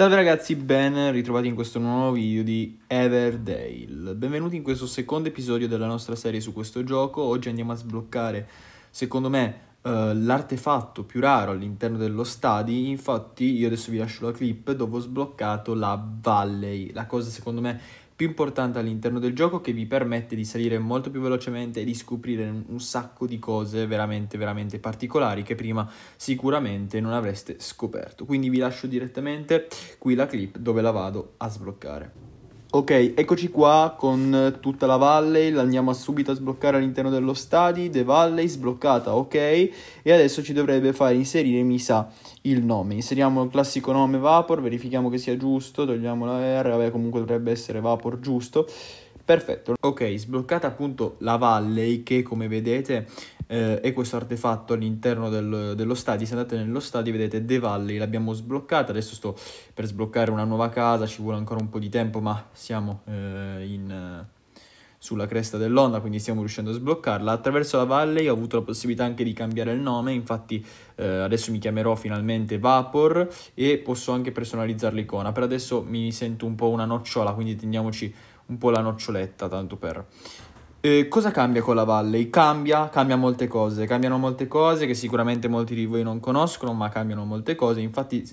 Salve ragazzi, ben ritrovati in questo nuovo video di Everdale. Benvenuti in questo secondo episodio della nostra serie su questo gioco. Oggi andiamo a sbloccare, secondo me, uh, l'artefatto più raro all'interno dello stadi. Infatti io adesso vi lascio la clip dove ho sbloccato la Valley, la cosa secondo me più importante all'interno del gioco che vi permette di salire molto più velocemente e di scoprire un sacco di cose veramente veramente particolari che prima sicuramente non avreste scoperto. Quindi vi lascio direttamente qui la clip dove la vado a sbloccare. Ok, eccoci qua con tutta la valley, andiamo subito a sbloccare all'interno dello stadio, the valley sbloccata, ok? E adesso ci dovrebbe fare inserire, mi sa, il nome. Inseriamo il classico nome Vapor, verifichiamo che sia giusto, togliamo la R, vabbè comunque dovrebbe essere Vapor giusto. Perfetto, ok, sbloccata appunto la valley che come vedete eh, è questo artefatto all'interno del, dello stadio. Se andate nello stadio vedete The Valley, l'abbiamo sbloccata, adesso sto per sbloccare una nuova casa, ci vuole ancora un po' di tempo ma siamo eh, in eh, sulla cresta dell'onda, quindi stiamo riuscendo a sbloccarla. Attraverso la valle ho avuto la possibilità anche di cambiare il nome, infatti eh, adesso mi chiamerò finalmente Vapor e posso anche personalizzare l'icona. Per adesso mi sento un po' una nocciola, quindi teniamoci un po' la noccioletta, tanto per... Eh, cosa cambia con la Valley? Cambia, cambia molte cose, cambiano molte cose che sicuramente molti di voi non conoscono, ma cambiano molte cose. Infatti,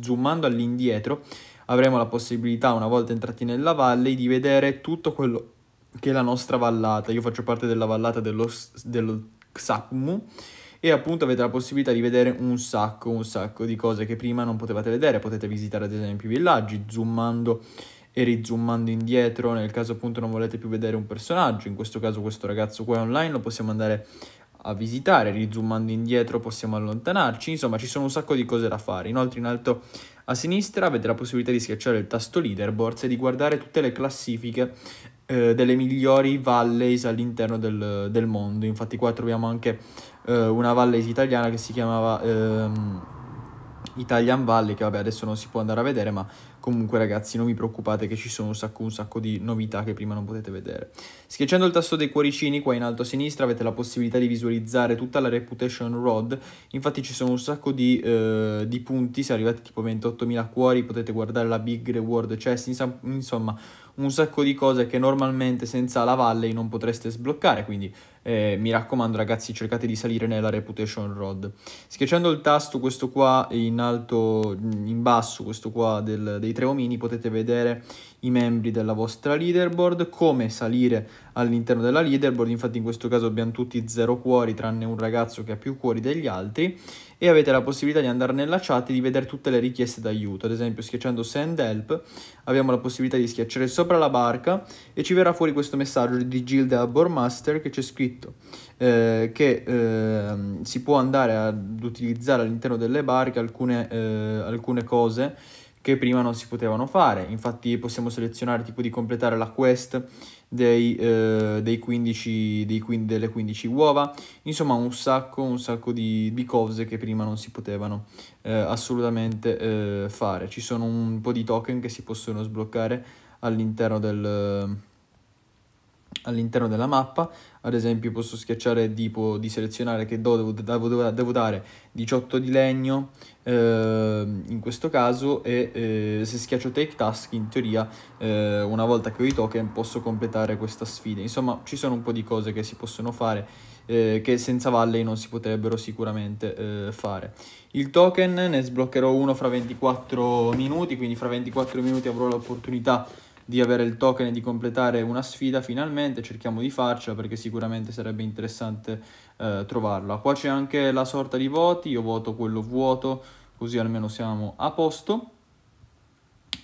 zoomando all'indietro, avremo la possibilità, una volta entrati nella Valley, di vedere tutto quello che è la nostra vallata. Io faccio parte della vallata dello, dello Xapmu e appunto avete la possibilità di vedere un sacco, un sacco di cose che prima non potevate vedere. Potete visitare ad esempio i villaggi, zoomando e rizoomando indietro nel caso appunto non volete più vedere un personaggio, in questo caso questo ragazzo qua online, lo possiamo andare a visitare, rizoomando indietro possiamo allontanarci, insomma ci sono un sacco di cose da fare. Inoltre in alto a sinistra avete la possibilità di schiacciare il tasto leaderboards e di guardare tutte le classifiche eh, delle migliori valleys all'interno del, del, mondo. Infatti qua troviamo anche eh, una valleys italiana che si chiamava... Ehm, Italian Valley, che vabbè adesso non si può andare a vedere, ma Comunque ragazzi non vi preoccupate che ci sono un sacco, un sacco di novità che prima non potete vedere. Schiacciando il tasto dei cuoricini qua in alto a sinistra avete la possibilità di visualizzare tutta la reputation road. infatti ci sono un sacco di, eh, di punti, se arrivate tipo 28.000 cuori potete guardare la big reward chest, insomma un sacco di cose che normalmente senza la Valley non potreste sbloccare, quindi eh, mi raccomando ragazzi cercate di salire nella Reputation Road. Schiacciando il tasto questo qua in alto, in basso, questo qua del, dei dei tre omini potete vedere i membri della vostra leaderboard, come salire all'interno della leaderboard, infatti in questo caso abbiamo tutti zero cuori tranne un ragazzo che ha più cuori degli altri e avete la possibilità di andare nella chat e di vedere tutte le richieste d'aiuto, ad esempio schiacciando send help abbiamo la possibilità di schiacciare sopra la barca e ci verrà fuori questo messaggio di Gilda Bormaster che c'è scritto eh, che eh, si può andare ad utilizzare all'interno delle barche alcune, eh, alcune cose che prima non si potevano fare. Infatti possiamo selezionare tipo di completare la quest dei, eh, dei 15, dei, delle 15 uova, insomma un sacco, un sacco di, di cose che prima non si potevano eh, assolutamente eh, fare. Ci sono un po' di token che si possono sbloccare all'interno del all'interno della mappa, ad esempio posso schiacciare tipo di selezionare che do, devo, devo, devo dare 18 di legno eh, in questo caso e eh, se schiaccio take task in teoria eh, una volta che ho i token posso completare questa sfida, insomma ci sono un po' di cose che si possono fare eh, che senza valley non si potrebbero sicuramente eh, fare. Il token ne sbloccherò uno fra 24 minuti, quindi fra 24 minuti avrò l'opportunità di di avere il token e di completare una sfida finalmente, cerchiamo di farcela perché sicuramente sarebbe interessante eh, trovarla. Qua c'è anche la sorta di voti, io voto quello vuoto così almeno siamo a posto.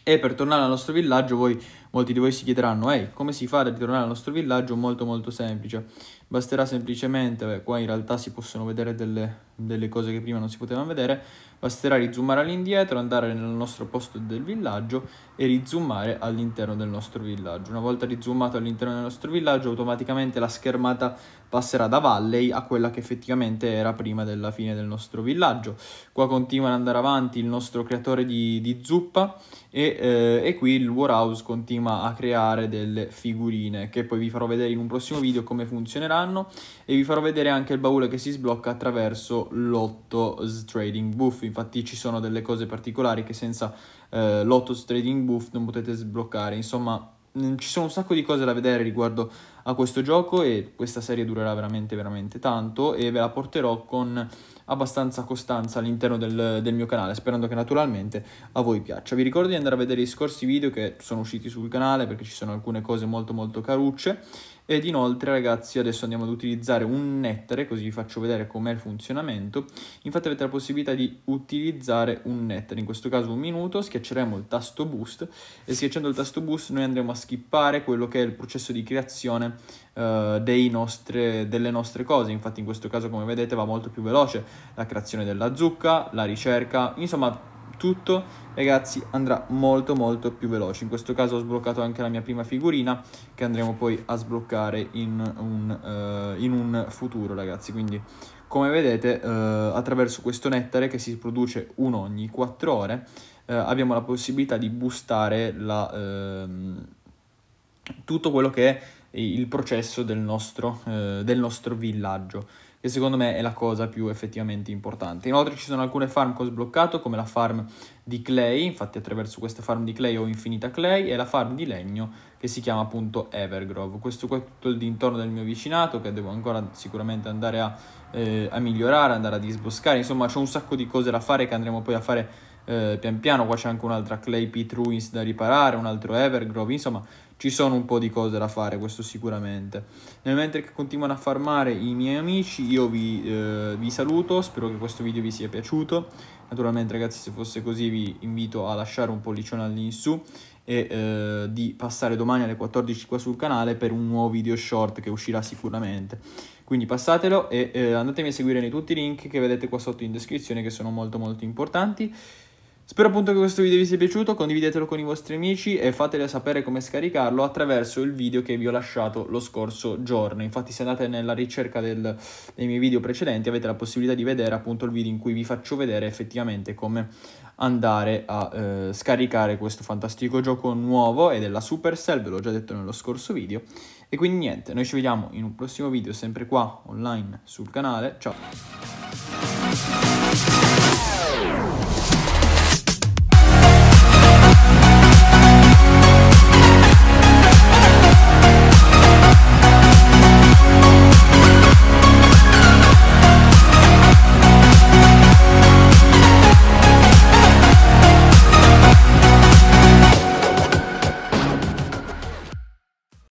E per tornare al nostro villaggio voi Molti di voi si chiederanno, ehi, come si fa a ritornare al nostro villaggio? Molto molto semplice. Basterà semplicemente, beh, qua in realtà si possono vedere delle, delle cose che prima non si potevano vedere, basterà rizoomare all'indietro, andare nel nostro posto del villaggio e rizoomare all'interno del nostro villaggio. Una volta rizoomato all'interno del nostro villaggio, automaticamente la schermata passerà da Valley a quella che effettivamente era prima della fine del nostro villaggio. Qua continua ad andare avanti il nostro creatore di, di zuppa e, eh, e qui il Warhouse continua prima a creare delle figurine che poi vi farò vedere in un prossimo video come funzioneranno e vi farò vedere anche il baule che si sblocca attraverso l'Otto's trading booth infatti ci sono delle cose particolari che senza eh, l'otto trading booth non potete sbloccare insomma mm, ci sono un sacco di cose da vedere riguardo a questo gioco e questa serie durerà veramente veramente tanto e ve la porterò con abbastanza costanza all'interno del, del, mio canale, sperando che naturalmente a voi piaccia. Vi ricordo di andare a vedere i scorsi video che sono usciti sul canale perché ci sono alcune cose molto molto carucce ed inoltre ragazzi adesso andiamo ad utilizzare un nettare, così vi faccio vedere com'è il funzionamento. Infatti avete la possibilità di utilizzare un nettare, in questo caso un minuto, schiacceremo il tasto boost e schiacciando il tasto boost noi andremo a skippare quello che è il processo di creazione eh, nostre, delle nostre cose. Infatti in questo caso come vedete va molto più veloce la creazione della zucca, la ricerca, insomma tutto ragazzi andrà molto molto più veloce in questo caso ho sbloccato anche la mia prima figurina che andremo poi a sbloccare in un, uh, in un futuro ragazzi quindi come vedete uh, attraverso questo nettare che si produce uno ogni 4 ore uh, abbiamo la possibilità di boostare la, ehm, tutto quello che è il processo del nostro, del nostro villaggio che secondo me è la cosa più effettivamente importante. Inoltre ci sono alcune farm che ho sbloccato, come la farm di clay, infatti attraverso questa farm di clay ho infinita clay, e la farm di legno che si chiama appunto Evergrove. Questo qua è tutto il dintorno del mio vicinato che devo ancora sicuramente andare a, eh, a migliorare, andare a disboscare, insomma c'è un sacco di cose da fare che andremo poi a fare eh, pian piano, qua c'è anche un'altra clay pit ruins da riparare, un altro Evergrove, insomma ci sono un po' di cose da fare, questo sicuramente. Nel mentre che continuano a farmare i miei amici, io vi, eh, vi, saluto, spero che questo video vi sia piaciuto. Naturalmente ragazzi se fosse così vi invito a lasciare un pollicione all'insù e eh, di passare domani alle 14 qua sul canale per un nuovo video short che uscirà sicuramente. Quindi passatelo e eh, andatemi a seguire nei tutti i link che vedete qua sotto in descrizione che sono molto molto importanti. Spero appunto che questo video vi sia piaciuto, condividetelo con i vostri amici e fatele sapere come scaricarlo attraverso il video che vi ho lasciato lo scorso giorno. Infatti se andate nella ricerca del, dei miei video precedenti avete la possibilità di vedere appunto il video in cui vi faccio vedere effettivamente come andare a eh, scaricare questo fantastico gioco nuovo e della Supercell, ve l'ho già detto nello scorso video. E quindi niente, noi ci vediamo in un prossimo video sempre qua online sul canale, ciao!